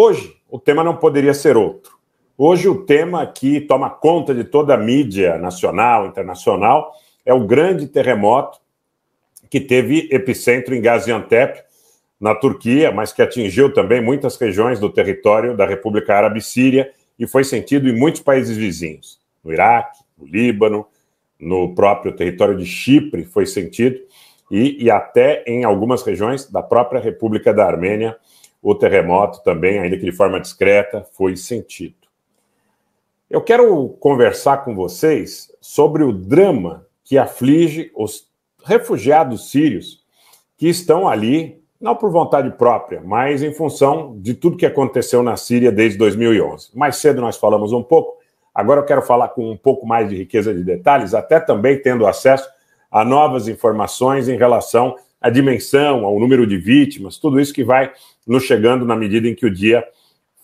Hoje, o tema não poderia ser outro. Hoje, o tema que toma conta de toda a mídia nacional, internacional, é o grande terremoto que teve epicentro em Gaziantep, na Turquia, mas que atingiu também muitas regiões do território da República Árabe Síria e foi sentido em muitos países vizinhos, no Iraque, no Líbano, no próprio território de Chipre foi sentido e, e até em algumas regiões da própria República da Armênia o terremoto também, ainda que de forma discreta, foi sentido. Eu quero conversar com vocês sobre o drama que aflige os refugiados sírios que estão ali, não por vontade própria, mas em função de tudo que aconteceu na Síria desde 2011. Mais cedo nós falamos um pouco, agora eu quero falar com um pouco mais de riqueza de detalhes, até também tendo acesso a novas informações em relação à dimensão, ao número de vítimas, tudo isso que vai nos chegando na medida em que o dia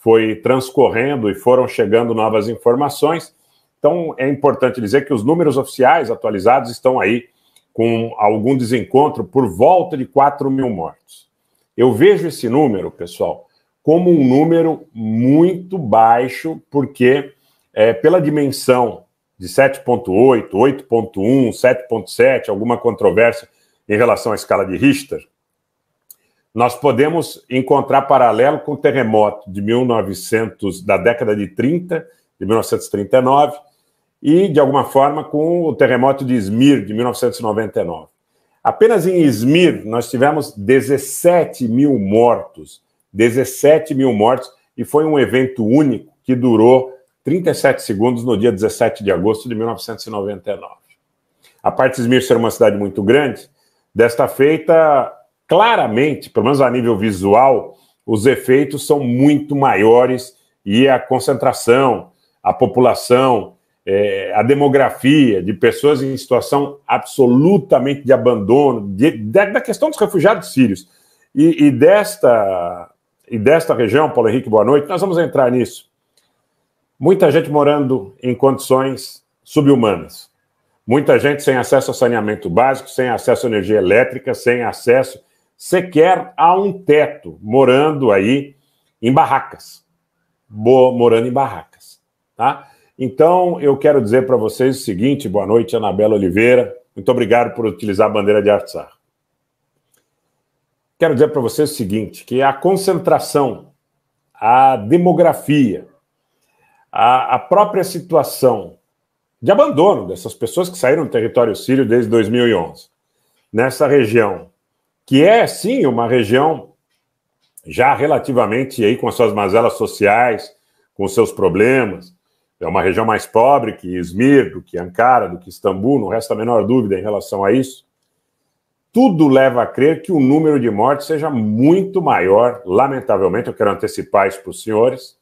foi transcorrendo e foram chegando novas informações. Então, é importante dizer que os números oficiais atualizados estão aí com algum desencontro por volta de 4 mil mortos. Eu vejo esse número, pessoal, como um número muito baixo, porque é, pela dimensão de 7,8, 8,1, 7,7, alguma controvérsia em relação à escala de Richter, nós podemos encontrar paralelo com o terremoto de 1900, da década de 30, de 1939, e, de alguma forma, com o terremoto de Izmir, de 1999. Apenas em Izmir, nós tivemos 17 mil mortos, 17 mil mortos, e foi um evento único que durou 37 segundos no dia 17 de agosto de 1999. A parte de Izmir ser uma cidade muito grande, desta feita, claramente, pelo menos a nível visual, os efeitos são muito maiores e a concentração, a população, é, a demografia de pessoas em situação absolutamente de abandono, de, de, da questão dos refugiados sírios e, e, desta, e desta região, Paulo Henrique, boa noite, nós vamos entrar nisso. Muita gente morando em condições subhumanas. Muita gente sem acesso a saneamento básico, sem acesso a energia elétrica, sem acesso sequer há um teto, morando aí em barracas. Boa, morando em barracas, tá? Então, eu quero dizer para vocês o seguinte, boa noite, Anabela Oliveira. Muito obrigado por utilizar a bandeira de Artsar. Quero dizer para vocês o seguinte, que a concentração, a demografia, a, a própria situação de abandono dessas pessoas que saíram do território sírio desde 2011, nessa região que é sim uma região já relativamente aí com as suas mazelas sociais, com seus problemas. É uma região mais pobre que Izmir, do que Ankara, do que Istambul, não resta a menor dúvida em relação a isso. Tudo leva a crer que o número de mortes seja muito maior, lamentavelmente, eu quero antecipar isso para os senhores,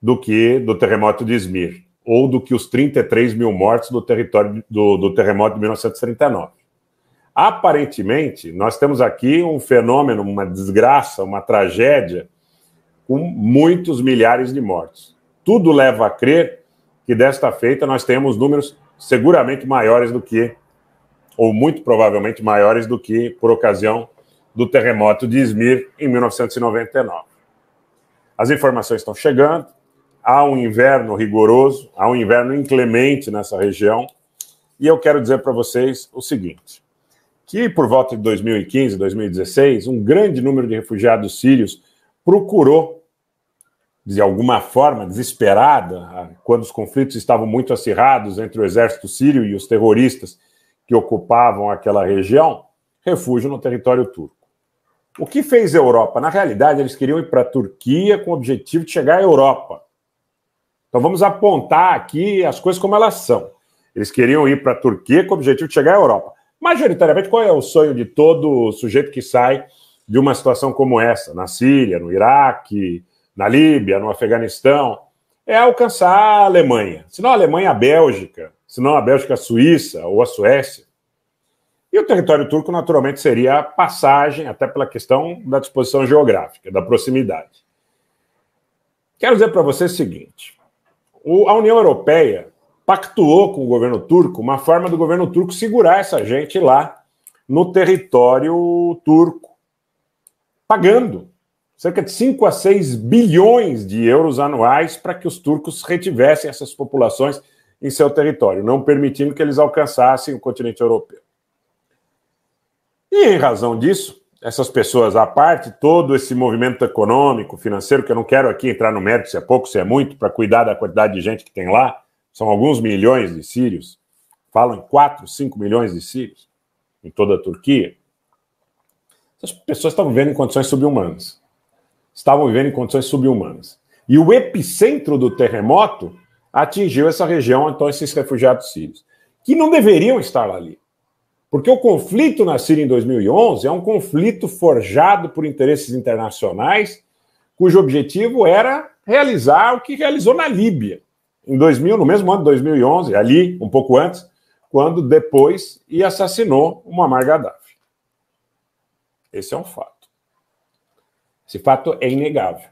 do que do terremoto de Izmir, ou do que os 33 mil mortes do território do, do terremoto de 1939. Aparentemente, nós temos aqui um fenômeno, uma desgraça, uma tragédia, com muitos milhares de mortes. Tudo leva a crer que desta feita nós temos números seguramente maiores do que, ou muito provavelmente maiores do que por ocasião do terremoto de Izmir em 1999. As informações estão chegando, há um inverno rigoroso, há um inverno inclemente nessa região, e eu quero dizer para vocês o seguinte: que por volta de 2015, 2016, um grande número de refugiados sírios procurou, de alguma forma desesperada, ah, quando os conflitos estavam muito acirrados entre o exército sírio e os terroristas que ocupavam aquela região, refúgio no território turco. O que fez a Europa? Na realidade, eles queriam ir para a Turquia com o objetivo de chegar à Europa. Então vamos apontar aqui as coisas como elas são. Eles queriam ir para a Turquia com o objetivo de chegar à Europa. Majoritariamente, qual é o sonho de todo sujeito que sai de uma situação como essa, na Síria, no Iraque, na Líbia, no Afeganistão? É alcançar a Alemanha. Se não a Alemanha, a Bélgica. Se não a Bélgica, a Suíça ou a Suécia. E o território turco, naturalmente, seria a passagem, até pela questão da disposição geográfica, da proximidade. Quero dizer para você o seguinte: a União Europeia pactuou com o governo turco uma forma do governo turco segurar essa gente lá no território turco, pagando cerca de 5 a 6 bilhões de euros anuais para que os turcos retivessem essas populações em seu território, não permitindo que eles alcançassem o continente europeu. E em razão disso, essas pessoas à parte, todo esse movimento econômico, financeiro, que eu não quero aqui entrar no mérito se é pouco, se é muito, para cuidar da quantidade de gente que tem lá, são alguns milhões de sírios, falam 4, 5 milhões de sírios em toda a Turquia. Essas pessoas estavam vivendo em condições subhumanas. Estavam vivendo em condições subhumanas. E o epicentro do terremoto atingiu essa região, então esses refugiados sírios, que não deveriam estar ali. Porque o conflito na Síria em 2011 é um conflito forjado por interesses internacionais, cujo objetivo era realizar o que realizou na Líbia, em 2000, no mesmo ano de 2011, ali, um pouco antes, quando depois e assassinou o Muammar Gaddafi. Esse é um fato. Esse fato é inegável.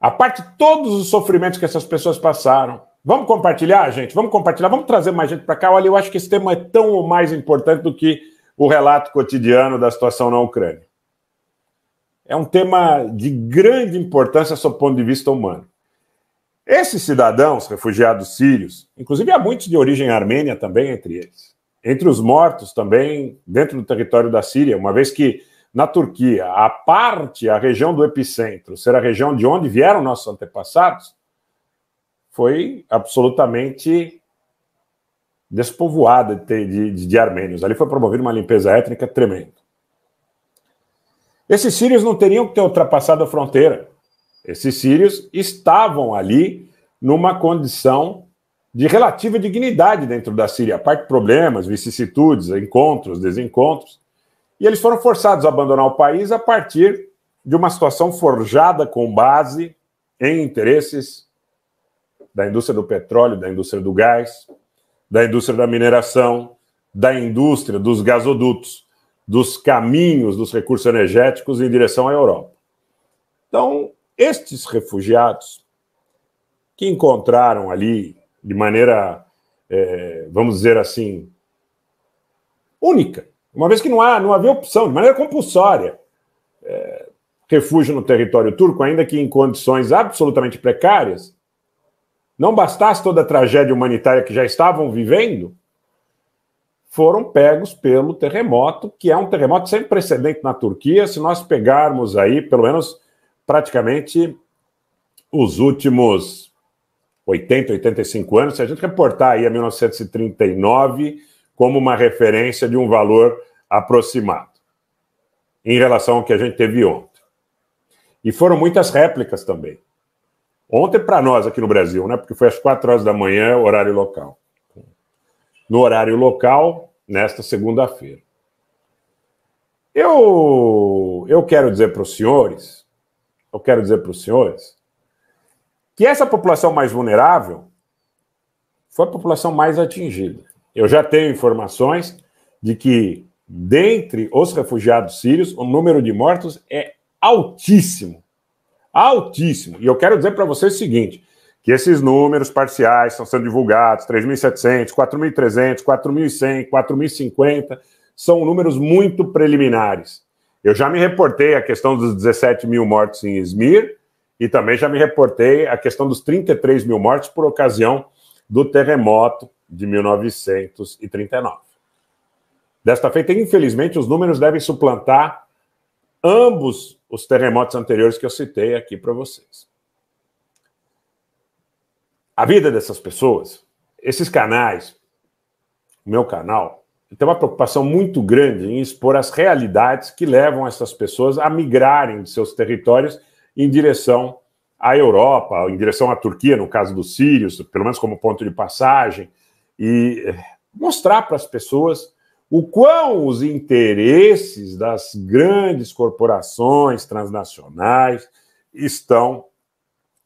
A parte de todos os sofrimentos que essas pessoas passaram. Vamos compartilhar, gente? Vamos compartilhar, vamos trazer mais gente para cá. Olha, eu acho que esse tema é tão ou mais importante do que o relato cotidiano da situação na Ucrânia. É um tema de grande importância sob o ponto de vista humano. Esses cidadãos refugiados sírios, inclusive há muitos de origem armênia também entre eles, entre os mortos também dentro do território da Síria, uma vez que na Turquia, a parte, a região do epicentro, ser a região de onde vieram nossos antepassados, foi absolutamente despovoada de, de, de armênios. Ali foi promovida uma limpeza étnica tremenda. Esses sírios não teriam que ter ultrapassado a fronteira. Esses sírios estavam ali numa condição de relativa dignidade dentro da Síria, a parte de problemas, vicissitudes, encontros, desencontros. E eles foram forçados a abandonar o país a partir de uma situação forjada com base em interesses da indústria do petróleo, da indústria do gás, da indústria da mineração, da indústria dos gasodutos, dos caminhos dos recursos energéticos em direção à Europa. Estes refugiados que encontraram ali, de maneira, é, vamos dizer assim, única, uma vez que não, há, não havia opção, de maneira compulsória, é, refúgio no território turco, ainda que em condições absolutamente precárias, não bastasse toda a tragédia humanitária que já estavam vivendo, foram pegos pelo terremoto, que é um terremoto sem precedente na Turquia. Se nós pegarmos aí, pelo menos praticamente os últimos 80, 85 anos, se a gente reportar aí a 1939 como uma referência de um valor aproximado em relação ao que a gente teve ontem. E foram muitas réplicas também. Ontem para nós aqui no Brasil, né? Porque foi às 4 horas da manhã, horário local. No horário local, nesta segunda-feira. Eu eu quero dizer para os senhores eu quero dizer para os senhores que essa população mais vulnerável foi a população mais atingida. Eu já tenho informações de que, dentre os refugiados sírios, o número de mortos é altíssimo. Altíssimo. E eu quero dizer para vocês o seguinte: que esses números parciais estão sendo divulgados 3.700, 4.300, 4.100, 4.050 são números muito preliminares. Eu já me reportei à questão dos 17 mil mortos em Izmir e também já me reportei à questão dos 33 mil mortos por ocasião do terremoto de 1939. Desta feita, infelizmente, os números devem suplantar ambos os terremotos anteriores que eu citei aqui para vocês. A vida dessas pessoas, esses canais, o meu canal, tem uma preocupação muito grande em expor as realidades que levam essas pessoas a migrarem de seus territórios em direção à Europa, em direção à Turquia, no caso dos sírios, pelo menos como ponto de passagem, e eh, mostrar para as pessoas o quão os interesses das grandes corporações transnacionais estão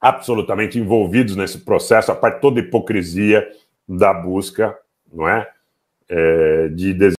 absolutamente envolvidos nesse processo, a parte toda a hipocrisia da busca, não é? é, de